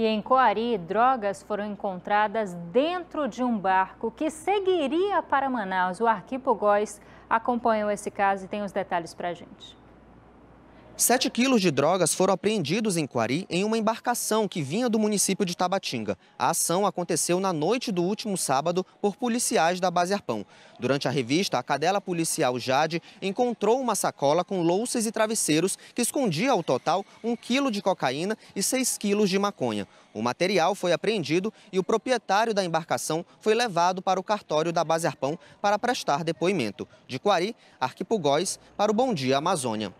E em Coari, drogas foram encontradas dentro de um barco que seguiria para Manaus. O Arquipo Góes acompanhou esse caso e tem os detalhes para a gente. Sete quilos de drogas foram apreendidos em Quari em uma embarcação que vinha do município de Tabatinga. A ação aconteceu na noite do último sábado por policiais da Base Arpão. Durante a revista, a cadela policial Jade encontrou uma sacola com louças e travesseiros que escondia ao total um quilo de cocaína e seis quilos de maconha. O material foi apreendido e o proprietário da embarcação foi levado para o cartório da Base Arpão para prestar depoimento. De Quari, Arquipugóis, para o Bom Dia Amazônia.